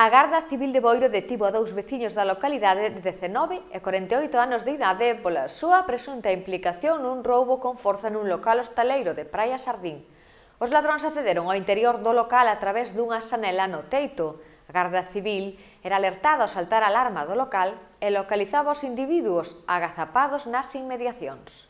A Garda Civil de Boiro detivo a dous veciños da localidade de 19 e 48 anos de idade pola súa presunta implicación nun roubo con forza nun local hostaleiro de Praia Sardín. Os ladróns accederon ao interior do local a través dunha sanela no teito. A Garda Civil era alertada ao saltar a alarma do local e localizaba os individuos agazapados nas inmediacións.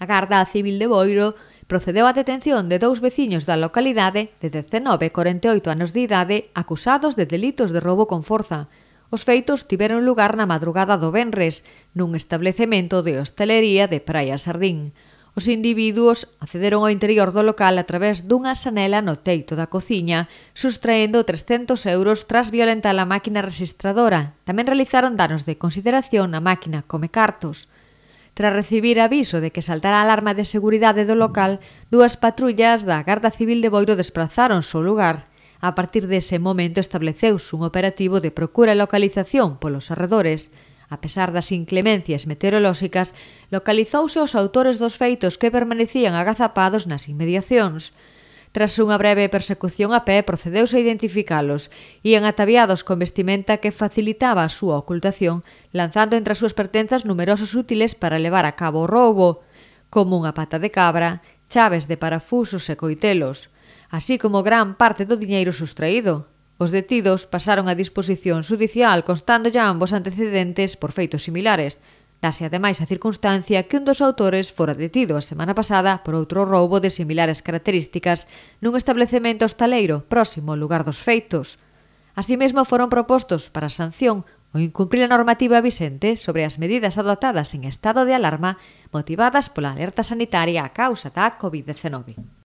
A Garda Civil de Boiro procedeu a detención de dous veciños da localidade de 19 e 48 anos de idade acusados de delitos de roubo con forza. Os feitos tiveron lugar na madrugada do Benres, nun establecemento de hostelería de Praia Sardín. Os individuos accederon ao interior do local a través dunha sanela no teito da cociña, sustraendo 300 euros tras violentar a máquina registradora. Tamén realizaron danos de consideración na máquina come cartos. Tras recibir aviso de que saltara a alarma de seguridade do local, dúas patrullas da Garda Civil de Boiro desplazaron o lugar. A partir dese momento estableceuse un operativo de procura e localización polos arredores, A pesar das inclemencias meteorolóxicas, localizouse os autores dos feitos que permanecían agazapados nas inmediacións. Tras unha breve persecución a pé procedeuse a identificalos. Ían ataviados con vestimenta que facilitaba a súa ocultación, lanzando entre as súas pertenzas numerosos útiles para levar a cabo o roubo, como unha pata de cabra, chaves de parafusos e coitelos, así como gran parte do diñeiro sustraído. Os detidos pasaron a disposición judicial constando ya ambos antecedentes por feitos similares, Dase ademais a circunstancia que un dos autores fora detido a semana pasada por outro roubo de similares características nun establecemento hostaleiro próximo ao lugar dos feitos. Así mesmo foron propostos para sanción o incumprir a normativa vixente sobre as medidas adotadas en estado de alarma motivadas pola alerta sanitaria a causa da COVID-19.